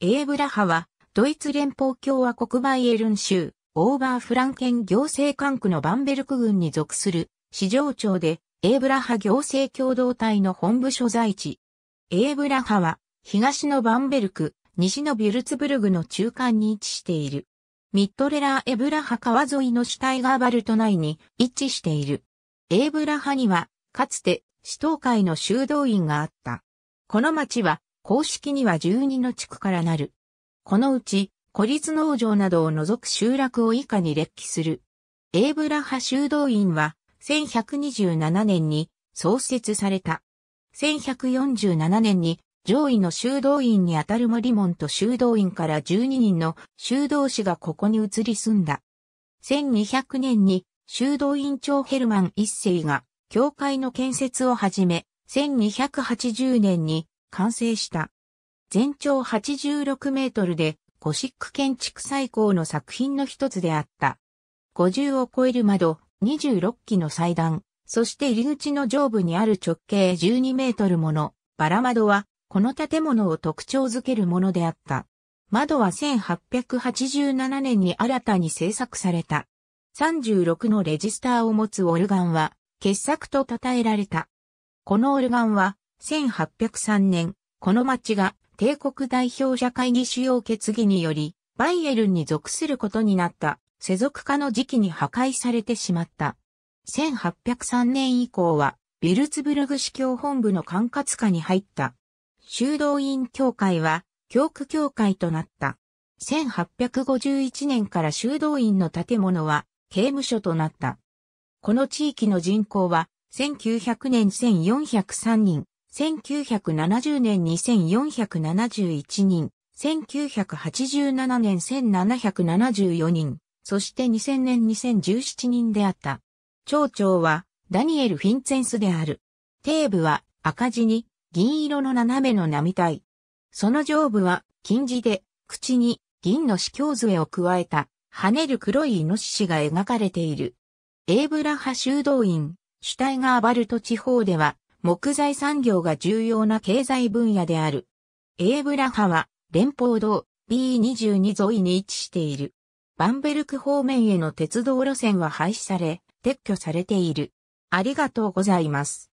エーブラハは、ドイツ連邦共和国バイエルン州、オーバーフランケン行政管区のバンベルク郡に属する、市場長で、エーブラハ行政共同体の本部所在地。エーブラハは、東のバンベルク、西のビュルツブルグの中間に位置している。ミッドレラー・エブラハ川沿いの主体がガーバルト内に位置している。エーブラハには、かつて、市東会の修道院があった。この町は、公式には12の地区からなる。このうち、孤立農場などを除く集落を以下に列記する。エーブラハ修道院は、1127年に創設された。1147年に上位の修道院にあたる森門と修道院から12人の修道士がここに移り住んだ。1200年に修道院長ヘルマン一世が教会の建設をはじめ、1280年に完成した。全長86メートルで、ゴシック建築最高の作品の一つであった。50を超える窓、26基の祭壇、そして入り口の上部にある直径12メートルもの、バラ窓は、この建物を特徴づけるものであった。窓は1887年に新たに制作された。36のレジスターを持つオルガンは、傑作と称えられた。このオルガンは、1803年、この町が帝国代表者会議主要決議により、バイエルンに属することになった世俗化の時期に破壊されてしまった。1803年以降は、ビルツブルグ市教本部の管轄下に入った。修道院協会は、教区協会となった。1851年から修道院の建物は、刑務所となった。この地域の人口は、1900年1403人、1970年2471人、1987年1774人、そして2000年2017人であった。町長はダニエル・フィンツェンスである。底部は赤地に銀色の斜めの波体。その上部は金地で口に銀の死鏡杖を加えた跳ねる黒いイノシシが描かれている。エーブラハ修道院、主体がイバルト地方では木材産業が重要な経済分野である。エーブラハは連邦道 B22 沿いに位置している。バンベルク方面への鉄道路線は廃止され、撤去されている。ありがとうございます。